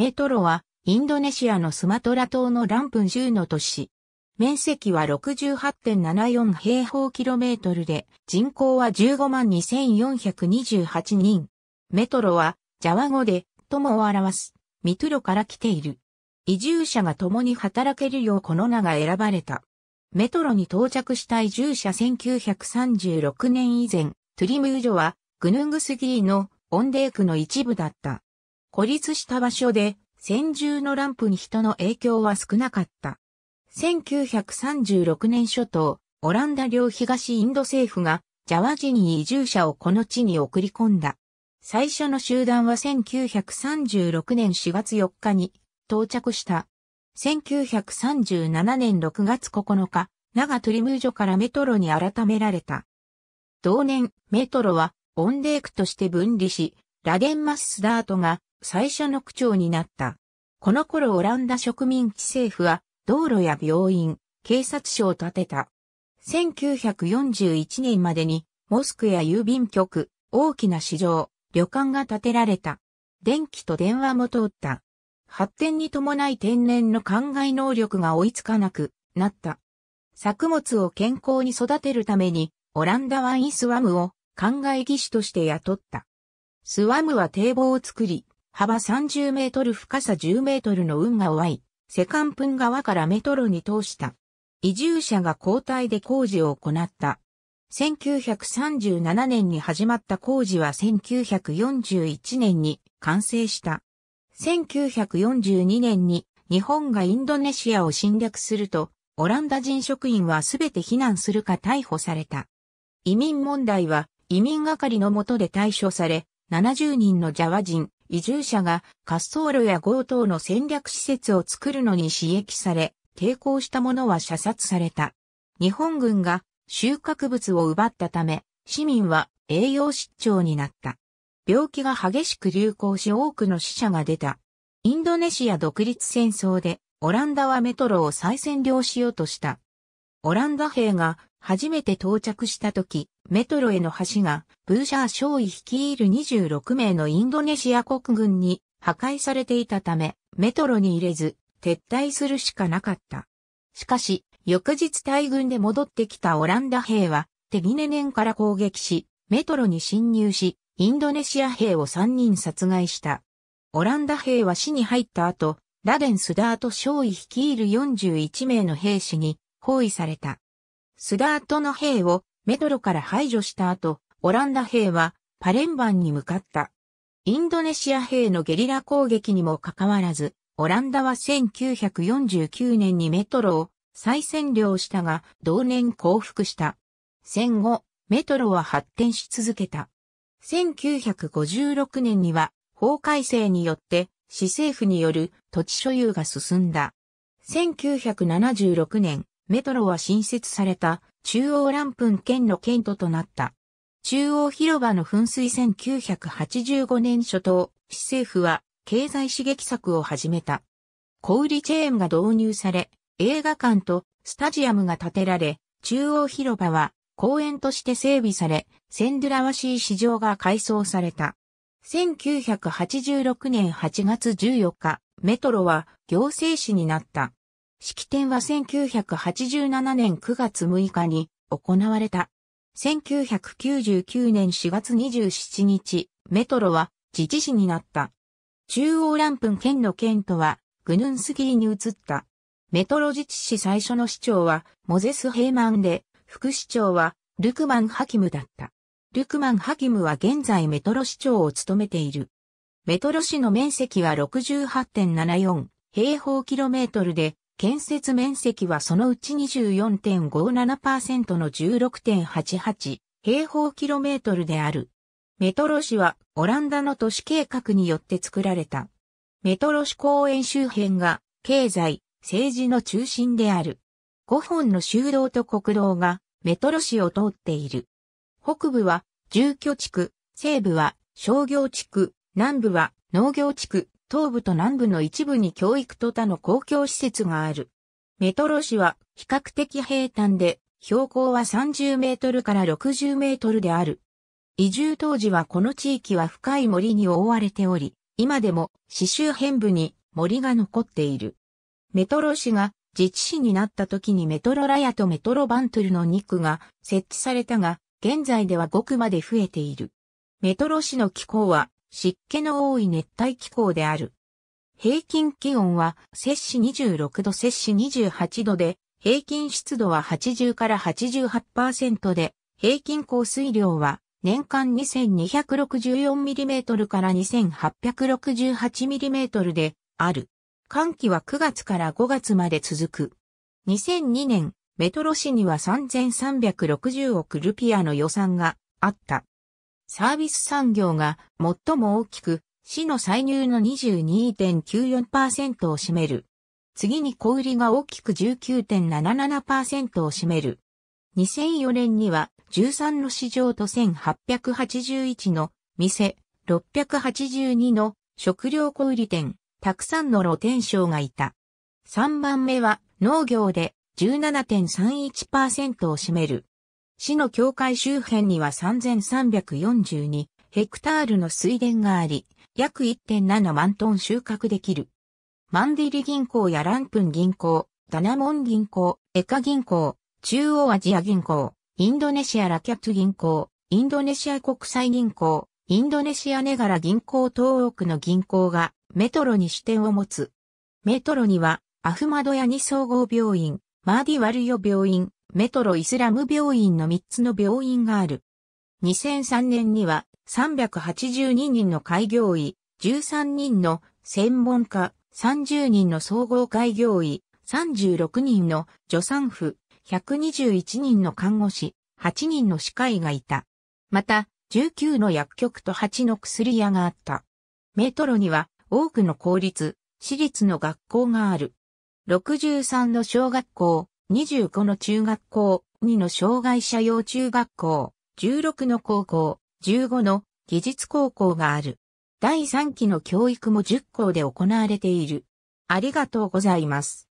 メトロは、インドネシアのスマトラ島のランプン州の都市。面積は68.74平方キロメートルで、人口は15万2428人。メトロは、ジャワ語で、友を表す、ミトロから来ている。移住者が共に働けるようこの名が選ばれた。メトロに到着した移住者1936年以前、トゥリムージョは、グヌングスギーのオンデークの一部だった。孤立した場所で、先住のランプに人の影響は少なかった。1936年初頭、オランダ領東インド政府が、ジャワニに移住者をこの地に送り込んだ。最初の集団は1936年4月4日に到着した。1937年6月9日、長トリムージョからメトロに改められた。同年、メトロは、オンデークとして分離し、ラデンマス・スダートが最初の区長になった。この頃オランダ植民地政府は道路や病院、警察署を建てた。1941年までにモスクや郵便局、大きな市場、旅館が建てられた。電気と電話も通った。発展に伴い天然の灌漑能力が追いつかなくなった。作物を健康に育てるために、オランダワインスワムを灌漑技師として雇った。スワムは堤防を作り、幅30メートル深さ10メートルの運河をい、セカンプン川からメトロに通した。移住者が交代で工事を行った。1937年に始まった工事は1941年に完成した。1942年に日本がインドネシアを侵略すると、オランダ人職員はすべて避難するか逮捕された。移民問題は移民係の下で対処され、70人のジャワ人、移住者が滑走路や強盗の戦略施設を作るのに刺激され、抵抗した者は射殺された。日本軍が収穫物を奪ったため、市民は栄養失調になった。病気が激しく流行し多くの死者が出た。インドネシア独立戦争でオランダはメトロを再占領しようとした。オランダ兵が初めて到着した時、メトロへの橋が、ブーシャー少尉率いる26名のインドネシア国軍に破壊されていたため、メトロに入れず、撤退するしかなかった。しかし、翌日大軍で戻ってきたオランダ兵は、テギネネンから攻撃し、メトロに侵入し、インドネシア兵を3人殺害した。オランダ兵は死に入った後、ラデン・スダート少尉率いる41名の兵士に包囲された。スダートの兵をメトロから排除した後、オランダ兵はパレンバンに向かった。インドネシア兵のゲリラ攻撃にもかかわらず、オランダは1949年にメトロを再占領したが、同年降伏した。戦後、メトロは発展し続けた。1956年には法改正によって市政府による土地所有が進んだ。1976年、メトロは新設された中央ランプン県の県都となった。中央広場の噴水1985年初頭、市政府は経済刺激策を始めた。小売チェーンが導入され、映画館とスタジアムが建てられ、中央広場は公園として整備され、センドラワシー市場が改装された。1986年8月14日、メトロは行政市になった。式典は1987年9月6日に行われた。1999年4月27日、メトロは自治市になった。中央ランプン県の県都はグヌンスギーに移った。メトロ自治市最初の市長はモゼス・ヘイマンで、副市長はルクマン・ハキムだった。ルクマン・ハキムは現在メトロ市長を務めている。メトロ市の面積は68.74平方キロメートルで、建設面積はそのうち24.57%の16.88平方キロメートルである。メトロ市はオランダの都市計画によって作られた。メトロ市公園周辺が経済、政治の中心である。5本の修道と国道がメトロ市を通っている。北部は住居地区、西部は商業地区、南部は農業地区、東部と南部の一部に教育と他の公共施設がある。メトロ市は比較的平坦で、標高は30メートルから60メートルである。移住当時はこの地域は深い森に覆われており、今でも市周辺部に森が残っている。メトロ市が自治市になった時にメトロラヤとメトロバントルの2区が設置されたが、現在では5区まで増えている。メトロ市の気候は湿気の多い熱帯気候である。平均気温は摂氏26度摂氏28度で、平均湿度は80から88%で、平均降水量は年間 2264mm から 2868mm である。寒気は9月から5月まで続く。2002年、メトロ市には3360億ルピアの予算があった。サービス産業が最も大きく、市の歳入の22.94%を占める。次に小売りが大きく19.77%を占める。2004年には13の市場と1881の店、682の食料小売店、たくさんの露天商がいた。3番目は農業で17.31%を占める。市の境界周辺には3342ヘクタールの水田があり、約1.7万トン収穫できる。マンディリ銀行やランプン銀行、ダナモン銀行、エカ銀行、中央アジア銀行、インドネシアラキャプ銀行、インドネシア国際銀行、インドネシアネガラ銀行東奥の銀行がメトロに支店を持つ。メトロにはアフマドヤニ総合病院、マーディワルヨ病院、メトロイスラム病院の3つの病院がある。2003年には382人の開業医、13人の専門家、30人の総合開業医、36人の助産婦、121人の看護師、8人の歯科医がいた。また、19の薬局と8の薬屋があった。メトロには多くの公立、私立の学校がある。63の小学校、25の中学校、2の障害者用中学校、16の高校、15の技術高校がある。第3期の教育も10校で行われている。ありがとうございます。